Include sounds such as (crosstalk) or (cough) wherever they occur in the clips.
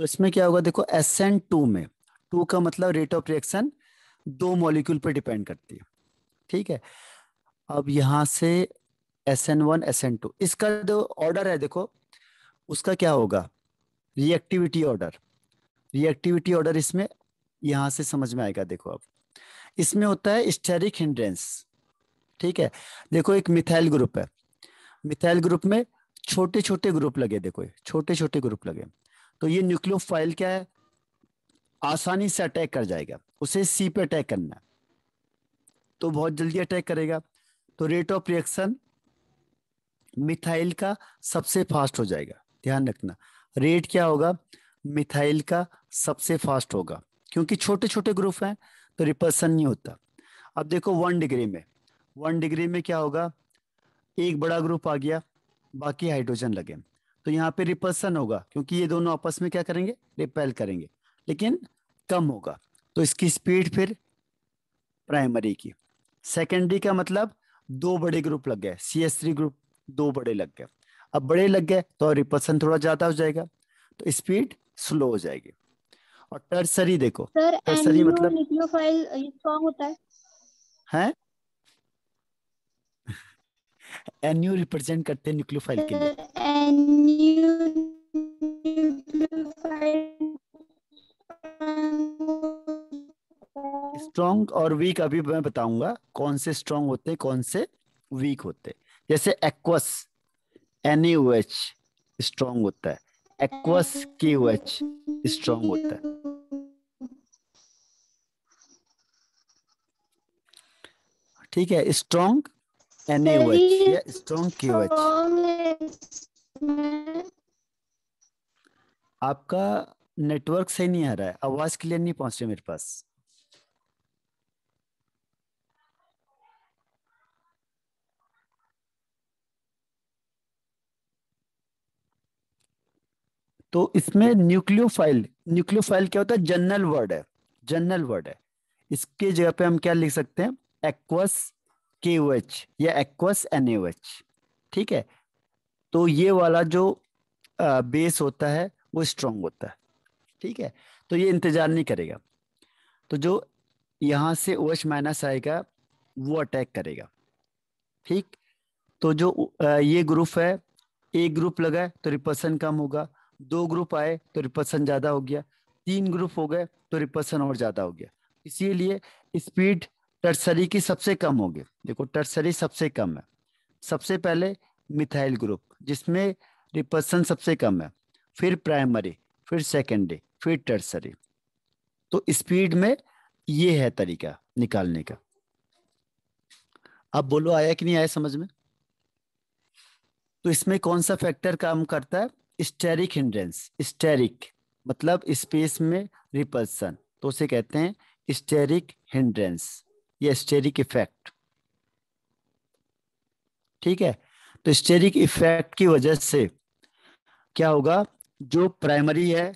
तो इसमें क्या होगा देखो एस एन टू में टू का मतलब रेट ऑफ रिएक्शन दो मॉलिक्यूल पर डिपेंड करती है ठीक है अब यहां से S N one S N two इसका जो ऑर्डर है देखो उसका क्या होगा रिएक्टिविटी ऑर्डर रिएक्टिविटी ऑर्डर इसमें यहां से समझ में आएगा देखो अब इसमें होता है स्टेरिक हिंड्रेंस ठीक है देखो एक मिथाइल ग्रुप है मिथाइल ग्रुप में छोटे छोटे ग्रुप लगे देखो छोटे छोटे ग्रुप लगे तो ये न्यूक्लियोफाइल क्या है आसानी से अटैक कर जाएगा उसे सी पे अटैक करना है तो बहुत जल्दी अटैक करेगा तो रेट ऑफ रिएक्शन मिथाइल का सबसे फास्ट हो जाएगा ध्यान रखना रेट क्या होगा मिथाइल का सबसे फास्ट होगा क्योंकि छोटे छोटे ग्रुप हैं तो रिपल्सन नहीं होता अब देखो वन डिग्री में वन डिग्री में क्या होगा एक बड़ा ग्रुप आ गया बाकी हाइड्रोजन लगे तो यहाँ पे रिपल्सन होगा क्योंकि ये दोनों आपस में क्या करेंगे रिपेल करेंगे लेकिन कम होगा तो इसकी स्पीड फिर प्राइमरी की सेकेंडरी का मतलब दो बड़े ग्रुप लग गए सी एस थ्री ग्रुप दो बड़े लग गए अब बड़े लग गए तो रिपल्सन थोड़ा ज्यादा हो जाएगा तो स्पीड स्लो हो जाएगी और टर्सरी देखो टर्सरी मतलब है (laughs) एनयू रिप्रेजेंट करते हैं न्यूक्लियोफाइल के लिए स्ट्रॉन्ग और वीक अभी मैं बताऊंगा कौन से स्ट्रॉन्ग होते कौन से वीक होते जैसे एक्वस एन एच स्ट्रॉन्ग होता है एक्वस के एच स्ट्रॉन्ग होता है ठीक है स्ट्रॉन्ग एन एच या स्ट्रॉन्ग के एच आपका नेटवर्क सही नहीं आ रहा है आवाज क्लियर नहीं पहुंच रही मेरे पास तो इसमें न्यूक्लियोफाइल न्यूक्लियोफाइल क्या होता है जनरल वर्ड है जनरल वर्ड है इसके जगह पे हम क्या लिख सकते हैं एक्वस के या एक्वस एन ठीक है तो ये वाला जो आ, बेस होता है वो स्ट्रांग होता है ठीक है तो ये इंतजार नहीं करेगा तो जो यहाँ से ओ एच माइनस आएगा वो अटैक करेगा ठीक तो जो ये ग्रुप है एक ग्रुप लगा तो रिपल्सन कम होगा दो ग्रुप आए तो रिपल्सन ज़्यादा हो गया तीन ग्रुप हो गए तो रिपल्सन और ज़्यादा हो गया इसीलिए स्पीड टर्सरी की सबसे कम होगी देखो टर्सरी सबसे कम है सबसे पहले मिथाइल ग्रुप जिसमें रिपल्सन सबसे कम है फिर प्राइमरी फिर सेकेंडरी फिर टर्सरी तो स्पीड में ये है तरीका निकालने का अब बोलो आया कि नहीं आया समझ में तो इसमें कौन सा फैक्टर काम करता है स्टेरिक हिंड्रेंस स्टेरिक मतलब स्पेस में रिपल्सन तो उसे कहते हैं स्टेरिक हिंड्रेंस या स्टेरिक इफेक्ट ठीक है तो स्टेरिक इफेक्ट की वजह से क्या होगा जो प्राइमरी है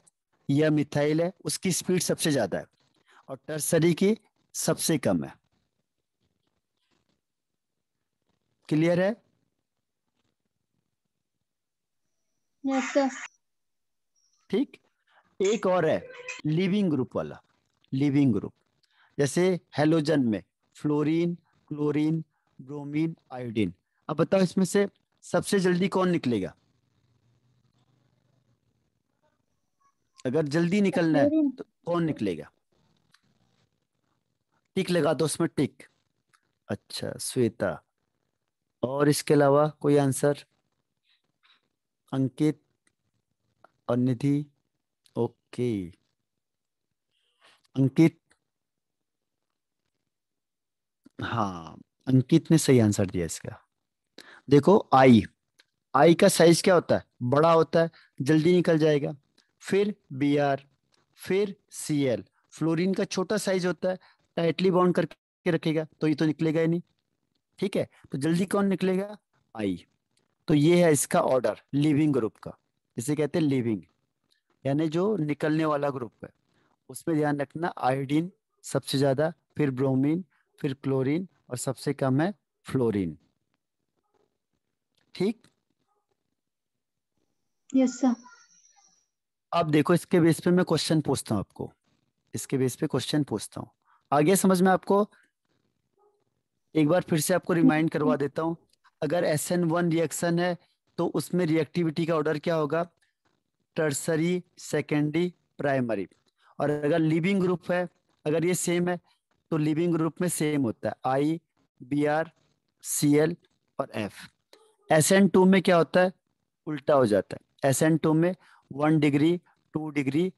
या मिथाइल है उसकी स्पीड सबसे ज्यादा है और टर्सरी की सबसे कम है क्लियर है ठीक yes, एक और है लिविंग ग्रुप वाला लिविंग ग्रुप जैसे हेलोजन में फ्लोरीन क्लोरीन ब्रोमीन आयोडीन अब बताओ इसमें से सबसे जल्दी कौन निकलेगा अगर जल्दी निकलना है तो कौन निकलेगा टिक लगा दो उसमें टिक अच्छा श्वेता और इसके अलावा कोई आंसर अंकित और निधि ओके अंकित हाँ अंकित ने सही आंसर दिया इसका देखो आई आई का साइज क्या होता है बड़ा होता है जल्दी निकल जाएगा फिर बी आर फिर सी एल फ्लोरिन का छोटा साइज होता है टाइटली बाउंड करके रखेगा तो ये तो निकलेगा ही नहीं ठीक है तो जल्दी कौन निकलेगा आई तो ये है इसका ऑर्डर लिविंग ग्रुप का इसे कहते हैं लिविंग यानी जो निकलने वाला ग्रुप है उसमें ध्यान रखना आयोडीन सबसे ज़्यादा फिर ब्रोमीन फिर क्लोरीन और सबसे कम है फ्लोरीन ठीक यस yes, सर अब देखो इसके बेस पे मैं क्वेश्चन पूछता हूँ आपको इसके बेस पे क्वेश्चन पूछता हूँ आगे समझ में आपको एक बार फिर से आपको रिमाइंड करवा देता हूँ अगर एस एन वन रिएक्शन है तो उसमें रिएक्टिविटी का ऑर्डर क्या होगा टर्सरी सेकेंडरी प्राइमरी और अगर लिविंग ग्रुप है अगर ये सेम है तो लिविंग ग्रुप में सेम होता है I B R C L और एफ एस एन टू में क्या होता है उल्टा हो जाता है एस एन टू में one degree two degree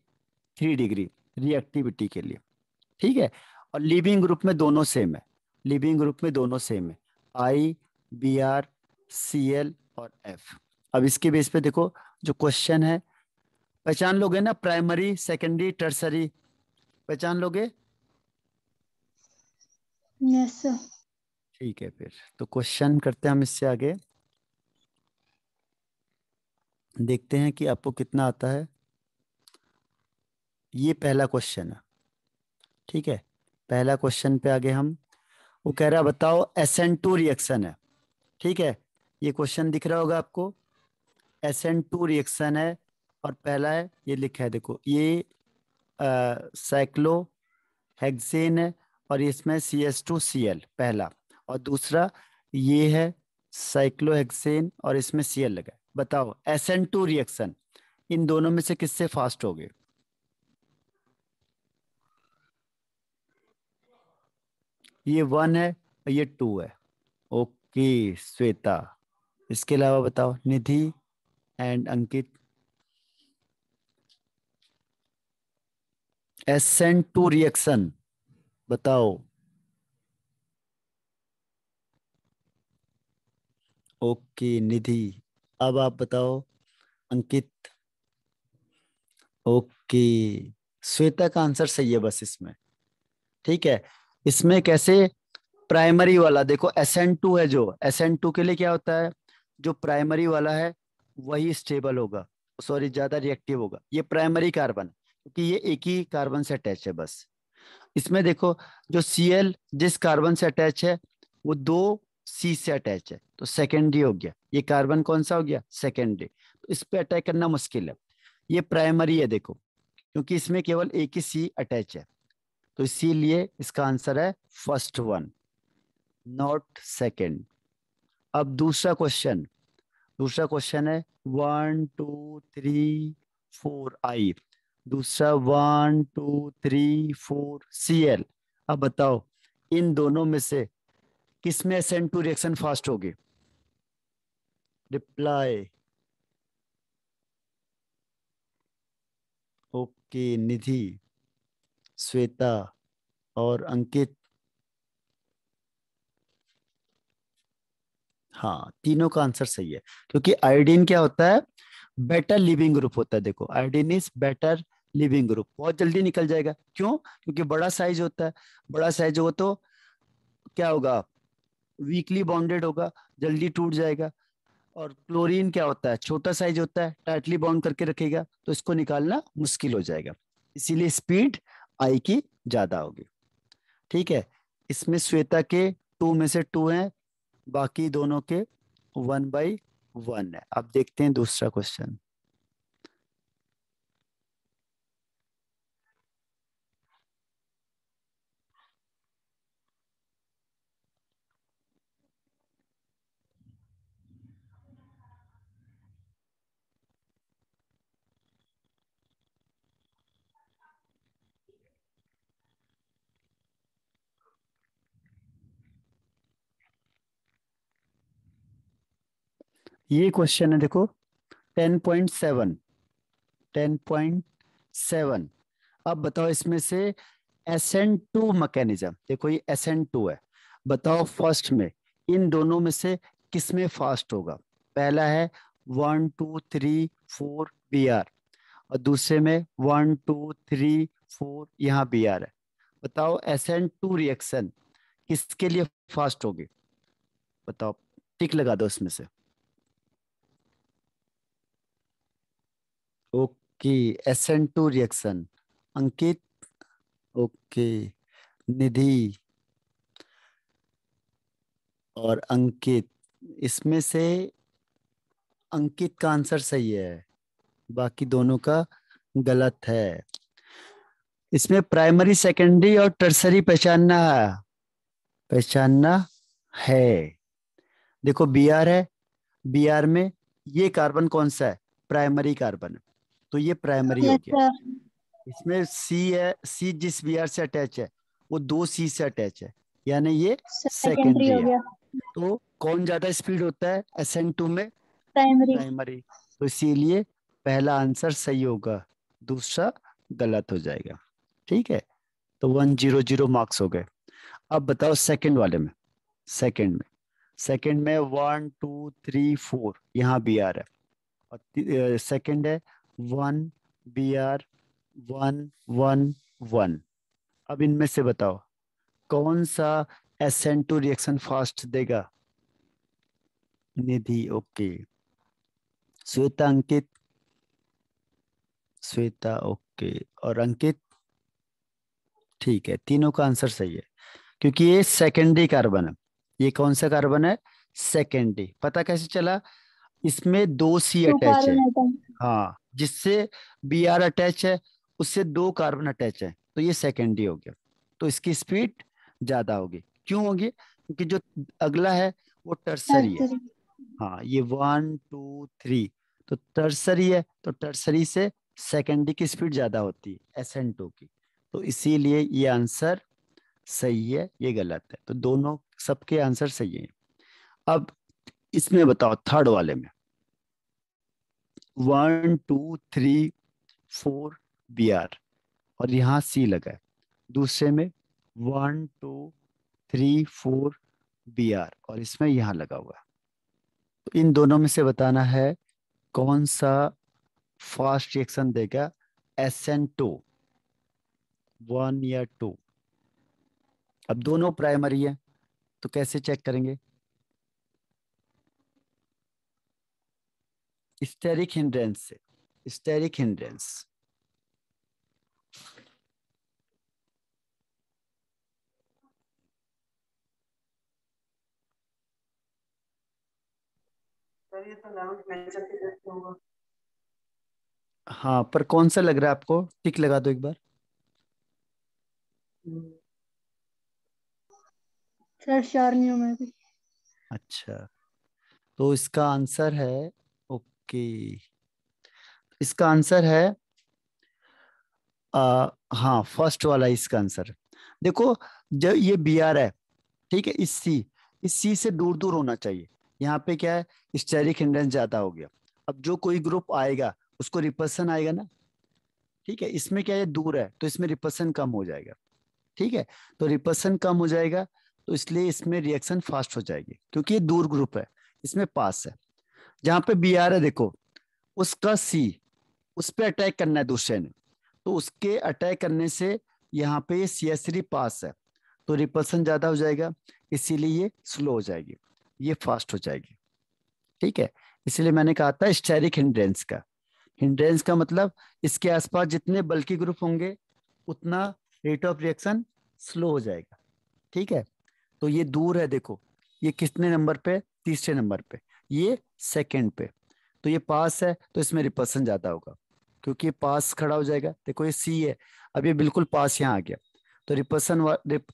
three degree reactivity के लिए ठीक है और लिविंग ग्रुप में दोनों सेम है लिविंग ग्रुप में दोनों सेम है I B R C L और एफ अब इसके बेस पे देखो जो क्वेश्चन है पहचान लोगे ना प्राइमरी सेकेंडरी टर्सरी पहचान लोगे ठीक yes, है फिर तो क्वेश्चन करते हैं हम इससे आगे देखते हैं कि आपको कितना आता है ये पहला क्वेश्चन है ठीक है पहला क्वेश्चन पे आगे हम वो कह रहा बताओ एस एन टू रिएक्शन है ठीक है ये क्वेश्चन दिख रहा होगा आपको एस एन टू रिएक्शन है और पहला है ये लिखा है देखो ये साइक्लो हेक्सेन है और इसमें C S two C L पहला और दूसरा ये है साइक्लो हेक्सेन और इसमें सी एल लगा बताओ एस एन टू रिएक्शन इन दोनों में से किससे फास्ट हो गए ये वन है और ये टू है ओके श्वेता इसके अलावा बताओ Nidhi and Ankit S N two reaction बताओ ओके निधि अब आप बताओ अंकित ओके श्वेता का आंसर सही है बस इसमें ठीक है इसमें कैसे प्राइमरी वाला देखो एस एन टू है जो एस एन टू के लिए क्या होता है जो प्राइमरी वाला है वही स्टेबल होगा सॉरी ज्यादा रिएक्टिव होगा ये प्राइमरी कार्बन क्योंकि ये एक ही कार्बन से अटैच है बस इसमें देखो जो सी एल जिस कार्बन से अटैच है वो दो सी से अटैच है तो सेकेंडरी हो गया ये कार्बन कौन सा हो गया सेकेंडरी तो इस पर अटैक करना मुश्किल है ये प्राइमरी है देखो क्योंकि इसमें केवल एक ही सी अटैच है तो इसीलिए इसका आंसर है फर्स्ट वन नॉट सेकेंड अब दूसरा क्वेश्चन दूसरा क्वेश्चन है one two three four I दूसरा one two three four C L अब बताओ इन दोनों में से किसमें में टू रिएक्शन फास्ट होगी रिप्लाई ओके निधि श्वेता और अंकित हाँ तीनों का आंसर सही है क्योंकि आयोडीन क्या होता है बेटर लिविंग ग्रुप होता है देखो iodine is better leaving group बहुत जल्दी निकल जाएगा क्यों क्योंकि बड़ा साइज होता है बड़ा साइज हो तो क्या होगा वीकली बॉन्डेड होगा जल्दी टूट जाएगा और क्लोरीन क्या होता है छोटा साइज होता है टाइटली बाउंड करके रखेगा तो इसको निकालना मुश्किल हो जाएगा इसीलिए स्पीड आई की ज्यादा होगी ठीक है इसमें श्वेता के टू में से टू है बाकी दोनों के वन बाई वन है अब देखते हैं दूसरा क्वेश्चन ये क्वेश्चन है देखो ten point seven ten point seven अब बताओ इसमें से एसेंट टू मैकेनिज्म देखो ये एसेंट टू है बताओ फर्स्ट में इन दोनों में से किस में फास्ट होगा पहला है one two three four B R और दूसरे में वन टू थ्री फोर यहाँ बी आर है बताओ एसेंट टू रिएक्शन किसके लिए फास्ट होगी बताओ टिक लगा दो इसमें से okay S N two reaction Ankit okay Nidhi और अंकित इसमें से अंकित का आंसर सही है बाकी दोनों का गलत है इसमें प्राइमरी सेकेंडरी और टर्सरी पहचानना पहचानना है देखो बी आर है बी आर में ये कार्बन कौन सा है प्राइमरी कार्बन तो ये प्राइमरी हो गया इसमें सी है सी जिस बी आर से अटैच है वो दो सी से अटैच है यानी ये सेकेंडरी गया तो कौन ज्यादा स्पीड होता है एन टू में प्राइमरी प्राइमरी तो इसीलिए पहला आंसर सही होगा दूसरा गलत हो जाएगा ठीक है तो वन जीरो जीरो मार्क्स हो गए अब बताओ सेकंड वाले में सेकंड में सेकंड में वन टू थ्री फोर यहाँ बी आर है और सेकंड है one B R one one one अब इनमें से बताओ कौन सा S N two reaction fast देगा निधि ओके श्वेता अंकित श्वेता ओके और अंकित ठीक है तीनों का आंसर सही है क्योंकि ये सेकेंडरी कार्बन है ये कौन सा कार्बन है सेकेंडरी पता कैसे चला इसमें दो सी अटैच है हाँ जिससे बी आर अटैच है उससे दो कार्बन अटैच है तो ये सेकेंडरी हो गया तो इसकी स्पीड ज्यादा होगी क्यों होगी क्योंकि जो अगला है वो टर्सरी है हाँ ये वन टू थ्री तो टर्सरी है तो टर्सरी से सेकेंडरी की स्पीड ज्यादा होती है एस एन टू की तो इसीलिए ये आंसर सही है ये गलत है तो दोनों सबके आंसर सही है अब इसमें बताओ थर्ड वाले में one two three four B R और यहाँ सी लगा है दूसरे में one two three four B R और इसमें यहाँ लगा हुआ है तो इन दोनों में से बताना है कौन सा फास्ट रिएक्शन देगा एस एन टू वन या टू अब दोनों प्राइमरी है तो कैसे चेक करेंगे स्टेरिक हिंड्रेंस से स्टेरिक हिंड्रेंस तो हाँ पर कौन सा लग रहा है आपको टिक लगा दो एक बार सर अच्छा तो इसका आंसर है ओके इसका आंसर है आ, हाँ फर्स्ट वाला इसका आंसर देखो जब ये बी आर है ठीक है इस सी इस सी से दूर दूर होना चाहिए यहाँ पे क्या है स्टेरिक हिंड्रेंस ज्यादा हो गया अब जो कोई ग्रुप आएगा उसको रिपर्सन आएगा ना ठीक है इसमें क्या है दूर है तो इसमें रिपर्सन कम हो जाएगा ठीक है तो रिपर्सन कम हो जाएगा तो इसलिए इसमें रिएक्शन फास्ट हो जाएगी क्योंकि ये दूर ग्रुप है इसमें पास है जहाँ पे बी आर है देखो उसका सी उस पर अटैक करना है दूसरे ने तो उसके अटैक करने से यहाँ पे सी एस थ्री पास है तो रिपल्सन ज़्यादा हो जाएगा इसीलिए ये स्लो हो जाएगी ये फास्ट हो जाएगी ठीक है इसलिए मैंने कहा था स्टेरिक हिंड्रेंस का हिंड्रेंस का मतलब इसके आसपास जितने बल्कि ग्रुप होंगे उतना रेट ऑफ रिएक्शन स्लो हो जाएगा ठीक है तो ये दूर है देखो ये कितने नंबर पे तीसरे नंबर पे ये सेकेंड पे तो ये पास है तो इसमें रिपर्सन ज्यादा होगा क्योंकि पास खड़ा हो जाएगा देखो ये सी है अब ये बिल्कुल पास यहाँ आ गया तो रिपर्सन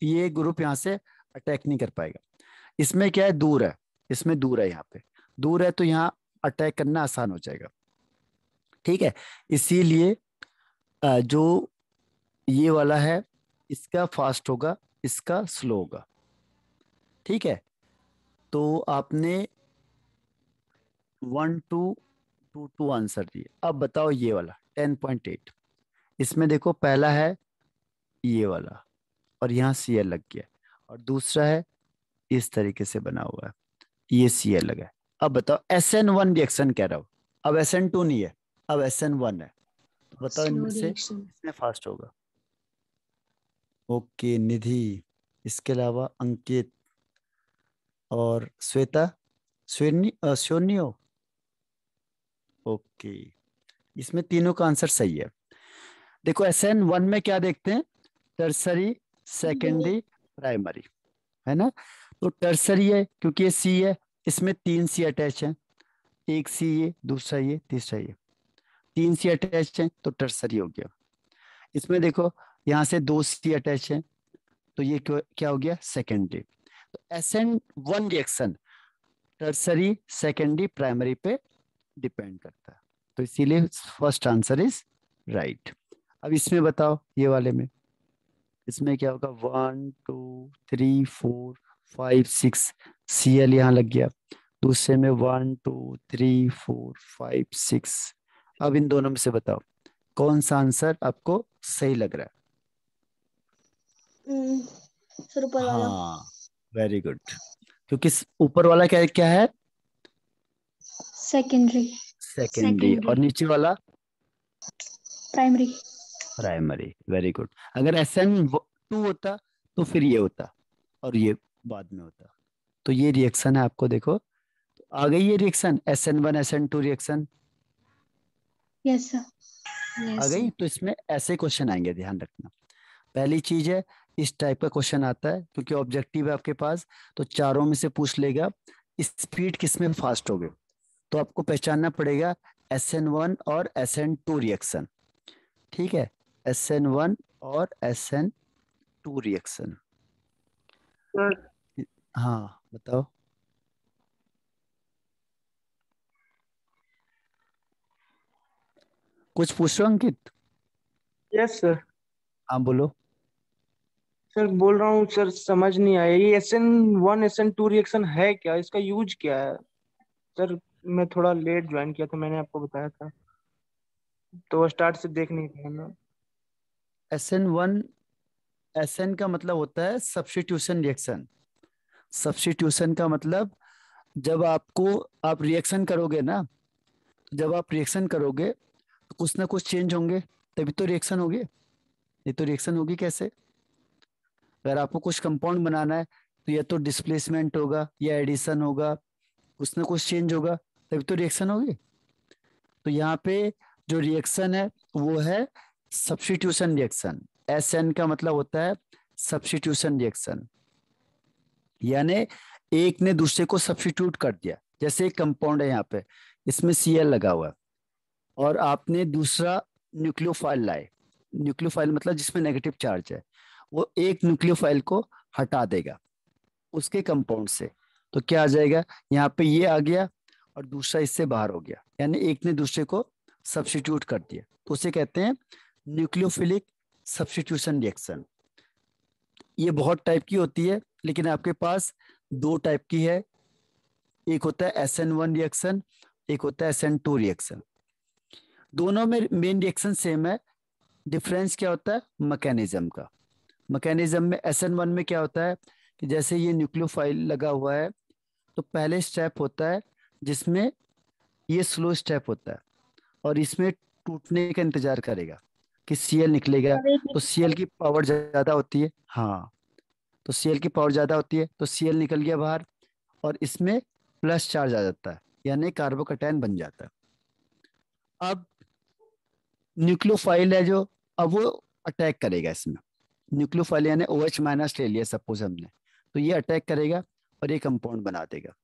ये ग्रुप यहाँ से अटैक नहीं कर पाएगा इसमें क्या है दूर है इसमें दूर है यहाँ पे दूर है तो यहाँ अटैक करना आसान हो जाएगा ठीक है इसीलिए जो ये वाला है इसका फास्ट होगा इसका स्लो होगा ठीक है तो आपने one two two two answer दिए अब बताओ ये वाला टेन पॉइंट एट इसमें देखो पहला है ये वाला और यहाँ सी एल लग गया और दूसरा है इस तरीके से बना हुआ है ये सी एल लगा है अब बताओ एस एन वन रिएक्शन कह रहा हो अब एस एन टू नहीं है अब एस एन वन है तो बताओ इनमें से इसमें फास्ट होगा ओके निधि इसके अलावा अंकित और श्वेता श्योनी हो ओके इसमें तीनों का आंसर सही है देखो एस एन वन में क्या देखते हैं टर्सरी सेकेंडरी प्राइमरी है ना तो टर्सरी है क्योंकि ये सी है इसमें तीन सी अटैच है एक सी ये दूसरा ये तीसरा ये तीन सी अटैच है तो टर्सरी हो गया इसमें देखो यहां से दो सी अटैच है तो ये क्या हो गया सेकेंडरी तो S N one reaction tertiary secondary primary पे डिपेंड करता है तो इसीलिए फर्स्ट आंसर इज राइट अब इसमें बताओ ये वाले में इसमें क्या होगा one two three four five six C L यहाँ लग गया दूसरे तो में one two three four five six अब इन दोनों में से बताओ कौन सा आंसर आपको सही लग रहा है हम्म, वेरी गुड हाँ, क्योंकि ऊपर वाला क्या क्या है सेकेंडरी सेकेंडरी और नीचे वाला प्राइमरी प्राइमरी वेरी गुड अगर एस एन टू होता तो फिर ये होता और ये बाद में होता तो ये रिएक्शन है आपको देखो तो आ गई ये reaction S N one S N two reaction yes sir आ गई तो इसमें ऐसे क्वेश्चन आएंगे ध्यान रखना पहली चीज है इस टाइप का क्वेश्चन आता है क्योंकि ऑब्जेक्टिव है आपके पास तो चारों में से पूछ लेगा स्पीड किसमें फास्ट हो गए तो आपको पहचानना पड़ेगा एस एन वन और एस एन टू रिएक्शन ठीक है एस एन वन और एस एन टू रिएक्शन हाँ बताओ कुछ पूछ रहे अंकित यस सर हाँ बोलो सर बोल रहा हूँ सर समझ नहीं आया ये S N one S N two reaction है क्या इसका यूज क्या है सर मैं थोड़ा लेट ज्वाइन किया था मैंने आपको बताया था तो स्टार्ट से देख नहीं पाया मैं S N one S N का मतलब होता है सब्सटीट्यूशन रिएक्शन सब्सटीट्यूशन का मतलब जब आपको आप रिएक्शन करोगे ना जब आप रिएक्शन करोगे तो कुछ ना कुछ चेंज होंगे तभी तो रिएक्शन होगी ये तो रिएक्शन होगी कैसे अगर आपको कुछ कंपाउंड बनाना है तो या तो डिस्प्लेसमेंट होगा या एडिशन होगा कुछ ना कुछ चेंज होगा तभी तो रिएक्शन होगी तो यहाँ पे जो रिएक्शन है वो है सब्सटीट्यूशन रिएक्शन एस एन का मतलब होता है सब्सटीट्यूशन रिएक्शन यानी एक ने दूसरे को सब्सटीट्यूट कर दिया जैसे एक कंपाउंड है यहाँ पे इसमें सी एल लगा हुआ है और आपने दूसरा न्यूक्लियोफाइल लाए न्यूक्लियोफाइल मतलब जिसमें नेगेटिव चार्ज है वो एक न्यूक्लियोफाइल को हटा देगा उसके कंपाउंड से तो क्या आ जाएगा यहाँ पे ये आ गया और दूसरा इससे बाहर हो गया यानी एक ने दूसरे को सब्सिट्यूट कर दिया तो उसे कहते हैं न्यूक्लियोफिलिक सब्सिट्यूशन रिएक्शन ये बहुत टाइप की होती है लेकिन आपके पास दो टाइप की है एक होता है एस एन वन रिएक्शन एक होता है एस एन टू रिएक्शन दोनों में मेन रिएक्शन सेम है डिफरेंस क्या होता है मैकेनिज्म का मैकेनिज्म में एस एन वन में क्या होता है कि जैसे ये न्यूक्लियोफाइल लगा हुआ है तो पहले स्टेप होता है जिसमें ये स्लो स्टेप होता है और इसमें टूटने का इंतजार करेगा कि सीएल निकलेगा तो सीएल की पावर ज्यादा होती है हाँ तो सीएल की पावर ज्यादा होती है तो सीएल निकल गया बाहर और इसमें प्लस चार्ज आ जाता है यानी कार्बोकटैन बन जाता है अब न्यूक्लियोफाइल है जो अब वो अटैक करेगा इसमें न्यूक्लियोफाइल यानी ओ एच माइनस ले लिया सपोज हमने तो ये अटैक करेगा और ये कंपाउंड बना देगा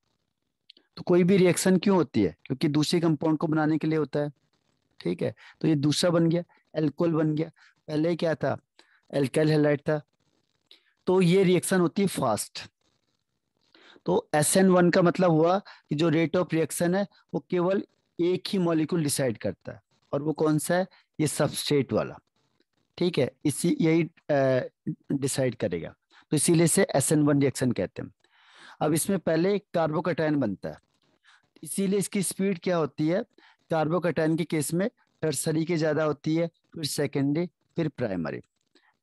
तो कोई भी रिएक्शन क्यों होती है क्योंकि दूसरे कंपाउंड को बनाने के लिए होता है ठीक है तो ये दूसरा बन गया एल्कोल बन गया पहले क्या था एल्केल हेलाइट था तो ये रिएक्शन होती है फास्ट तो एस एन वन का मतलब हुआ कि जो रेट ऑफ रिएक्शन है वो केवल एक ही मॉलिक्यूल डिसाइड करता है और वो कौन सा है ये सबस्ट्रेट वाला ठीक है इसी यही डिसाइड करेगा तो इसीलिए से एस एन वन रिएक्शन कहते हैं अब इसमें पहले कार्बोकटाइन बनता है इसीलिए इसकी स्पीड क्या होती है कार्बोकटाइन के केस में टर्सरी की ज़्यादा होती है फिर सेकेंडरी फिर प्राइमरी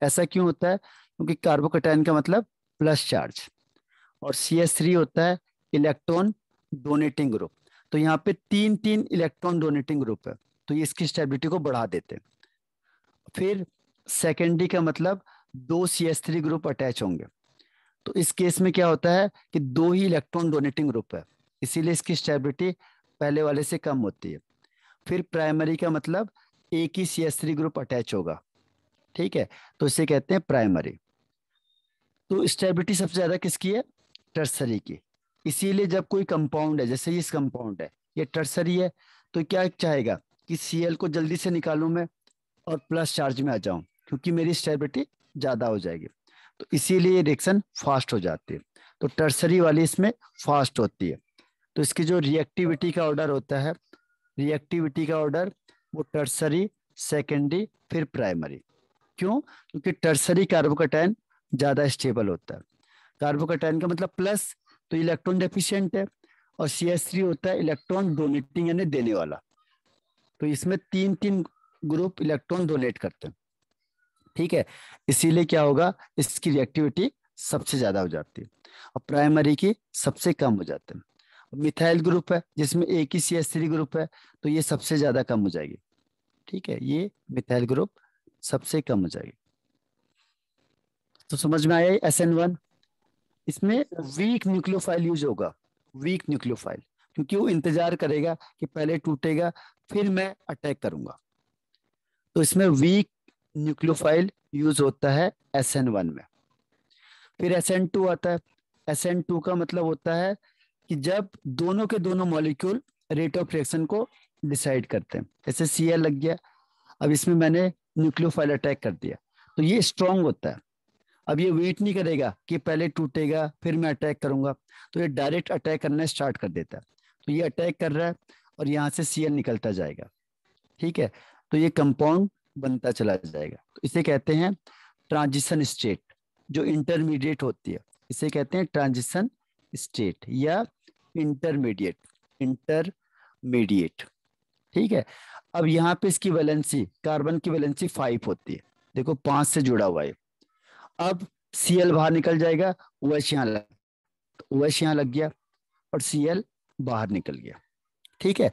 ऐसा क्यों होता है क्योंकि कार्बोकटाइन का मतलब प्लस चार्ज और सी एस थ्री होता है इलेक्ट्रॉन डोनेटिंग ग्रुप तो यहाँ पे तीन तीन इलेक्ट्रॉन डोनेटिंग ग्रुप है तो ये इसकी स्टेबिलिटी को बढ़ा देते हैं फिर सेकेंडरी का मतलब दो C S three group attach होंगे तो इस केस में क्या होता है कि दो ही इलेक्ट्रॉन डोनेटिंग ग्रुप है इसीलिए इसकी स्टेबिलिटी पहले वाले से कम होती है फिर प्राइमरी का मतलब एक ही सी ग्रुप अटैच होगा ठीक है तो इसे कहते हैं प्राइमरी तो स्टेबिलिटी सबसे ज़्यादा किसकी है टर्सरी की इसीलिए जब कोई कंपाउंड है जैसे इस कंपाउंड है ये टर्सरी है तो क्या चाहेगा कि सी को जल्दी से निकालूं मैं और प्लस चार्ज में आ जाऊं क्योंकि मेरी स्टेबिलिटी ज़्यादा हो जाएगी तो इसीलिए रिएक्शन फास्ट हो जाती है तो टर्सरी वाली इसमें फास्ट होती है तो इसकी जो रिएक्टिविटी हाँ। का ऑर्डर होता है रिएक्टिविटी का ऑर्डर वो टर्सरी सेकेंडरी फिर प्राइमरी क्यों क्योंकि टर्सरी कार्बोकैटायन ज़्यादा स्टेबल होता है कार्बोकैटायन का मतलब प्लस तो इलेक्ट्रॉन डेफिशियंट है और सी एस थ्री होता है इलेक्ट्रॉन डोनेटिंग यानी देने वाला तो इसमें तीन तीन ग्रुप इलेक्ट्रॉन डोनेट करते हैं ठीक है इसीलिए क्या होगा इसकी रिएक्टिविटी सबसे ज़्यादा हो जाती है और प्राइमरी की सबसे कम हो जाते हैं मिथाइल ग्रुप है जिसमें एक ही सी एस थ्री ग्रुप है तो ये सबसे ज्यादा कम हो जाएगी ठीक है ये मिथाइल ग्रुप सबसे कम हो जाएगी तो समझ में आया एस एन वन इसमें वीक न्यूक्लियोफाइल यूज होगा वीक न्यूक्लियोफाइल क्योंकि वो इंतजार करेगा कि पहले टूटेगा फिर मैं अटैक करूंगा तो इसमें वीक न्यूक्लियोफाइल यूज होता है एस एन वन में फिर एस एन टू आता है एस एन टू का मतलब होता है कि जब दोनों के दोनों मॉलिक्यूल रेट ऑफ रिएक्शन को डिसाइड करते हैं जैसे सी लग गया अब इसमें मैंने न्यूक्लियोफाइल अटैक कर दिया तो ये स्ट्रांग होता है अब ये वेट नहीं करेगा कि पहले टूटेगा फिर मैं अटैक करूंगा तो ये डायरेक्ट अटैक करना स्टार्ट कर देता है तो ये अटैक कर रहा है और यहाँ से सीएल निकलता जाएगा ठीक है तो ये कंपाउंड बनता चला जाएगा तो इसे कहते हैं ट्रांजिशन स्टेट जो इंटरमीडिएट होती है इसे कहते हैं ट्रांजिशन स्टेट या इंटरमीडिएट इंटरमीडिएट ठीक है अब यहाँ पे इसकी वैलेंसी कार्बन की वैलेंसी फाइव होती है देखो पांच से जुड़ा हुआ है अब सी एल बाहर निकल जाएगा वैश OH यहाँ लग ओ OH एच यहाँ लग गया और सी एल बाहर निकल गया ठीक है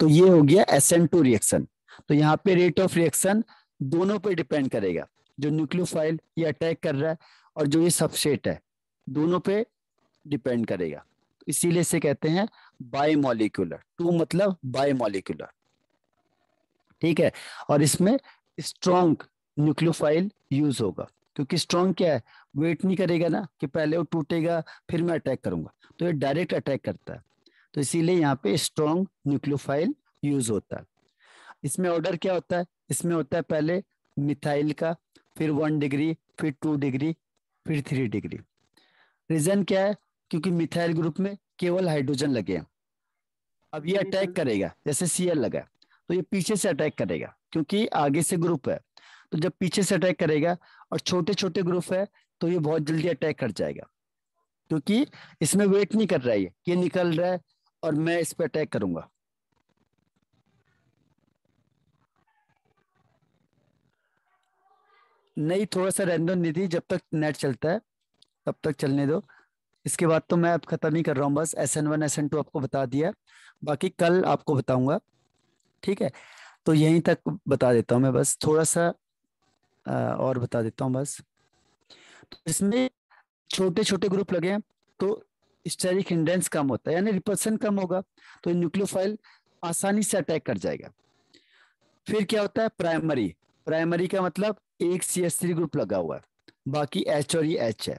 तो ये हो गया एस एन टू रिएक्शन तो यहाँ पे रेट ऑफ रिएक्शन दोनों पे डिपेंड करेगा जो न्यूक्लियोफाइल ये अटैक कर रहा है और जो ये सबसेट है दोनों पे डिपेंड करेगा इसीलिए से कहते हैं बायोमोलिकुलर टू मतलब बायोमोलिकुलर ठीक है और इसमें स्ट्रॉन्ग न्यूक्लियोफाइल यूज होगा क्योंकि स्ट्रॉन्ग क्या है वेट नहीं करेगा ना कि पहले वो टूटेगा फिर मैं अटैक करूंगा तो ये डायरेक्ट अटैक करता है तो इसीलिए यहाँ पे स्ट्रॉन्ग न्यूक्लियोफाइल यूज होता है इसमें ऑर्डर क्या होता है इसमें होता है पहले मिथाइल का फिर वन डिग्री फिर टू डिग्री फिर थ्री डिग्री रीजन क्या है क्योंकि मिथाइल ग्रुप में केवल हाइड्रोजन लगे हैं अब ये अटैक करेगा जैसे सीएल लगा तो ये पीछे से अटैक करेगा क्योंकि आगे से ग्रुप है तो जब पीछे से अटैक करेगा और छोटे छोटे ग्रुप है तो ये बहुत जल्दी अटैक कर जाएगा क्योंकि इसमें वेट नहीं कर रहा है ये निकल रहा है और मैं इस पर अटैक करूंगा नहीं थोड़ा सा रहने निधि जब तक नेट चलता है तब तक चलने दो इसके बाद तो मैं अब खत्म ही कर रहा हूँ बस S N one S N two आपको बता दिया बाकी कल आपको बताऊंगा ठीक है तो यहीं तक बता देता हूँ मैं बस थोड़ा सा और बता देता हूँ बस तो इसमें छोटे छोटे ग्रुप लगे हैं तो स्टेरिक हिंड्रेंस कम होता है यानी रिपल्सन कम होगा तो न्यूक्लियोफाइल आसानी से अटैक कर जाएगा फिर क्या होता है प्राइमरी प्राइमरी का मतलब एक सी एस थ्री ग्रुप लगा हुआ है बाकी एच और ये एच है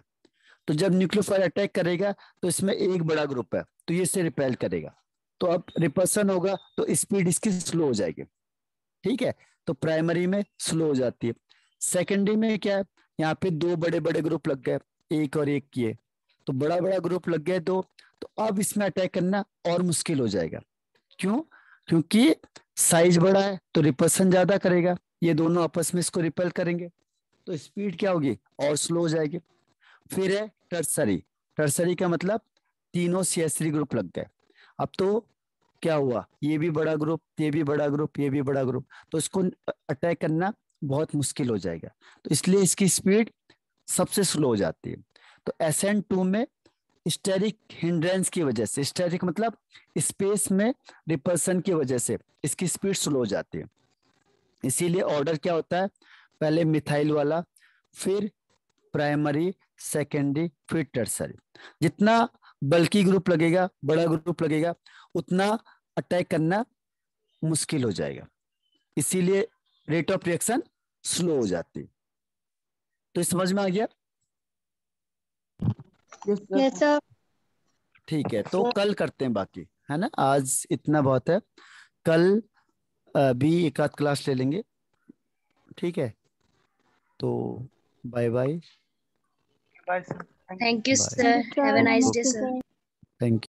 तो जब न्यूक्लियोफाइल अटैक करेगा तो इसमें एक बड़ा ग्रुप है तो ये इसे रिपेल करेगा तो अब रिपर्सन होगा तो स्पीड इसकी स्लो हो जाएगी ठीक है तो प्राइमरी में स्लो हो जाती है सेकेंडरी में क्या है यहाँ पे दो बड़े बड़े ग्रुप लग गए एक और एक किए तो बड़ा बड़ा ग्रुप लग गए दो तो अब इसमें अटैक करना और मुश्किल हो जाएगा क्यों क्योंकि साइज बड़ा है तो रिपर्सन ज्यादा करेगा ये दोनों आपस में इसको रिपेल करेंगे तो स्पीड क्या होगी और स्लो हो जाएगी फिर है टर्सरी टर्सरी का मतलब तीनों सीएसरी ग्रुप लग गए अब तो क्या हुआ ये भी बड़ा ग्रुप ये भी बड़ा ग्रुप ये भी बड़ा ग्रुप तो इसको अटैक करना बहुत मुश्किल हो जाएगा तो इसलिए इसकी स्पीड सबसे स्लो हो जाती है तो एस एन टू में स्टेरिक हिंड्रेंस की वजह से स्टेरिक मतलब स्पेस में रिपर्सन की वजह से इसकी स्पीड स्लो हो जाती है इसीलिए ऑर्डर क्या होता है पहले मिथाइल वाला फिर प्राइमरी सेकेंडरी फिर टर्सरी जितना बल्कि ग्रुप लगेगा बड़ा ग्रुप लगेगा उतना अटैक करना मुश्किल हो जाएगा इसीलिए रेट ऑफ रिएक्शन स्लो हो जाती तो समझ में आ गया yes, ठीक है तो कल करते हैं बाकी है ना आज इतना बहुत है कल भी एक आध क्लास ले लेंगे ठीक है तो bye bye Bye, sir. Thank, you, sir. Have a nice day, sir. Thank you.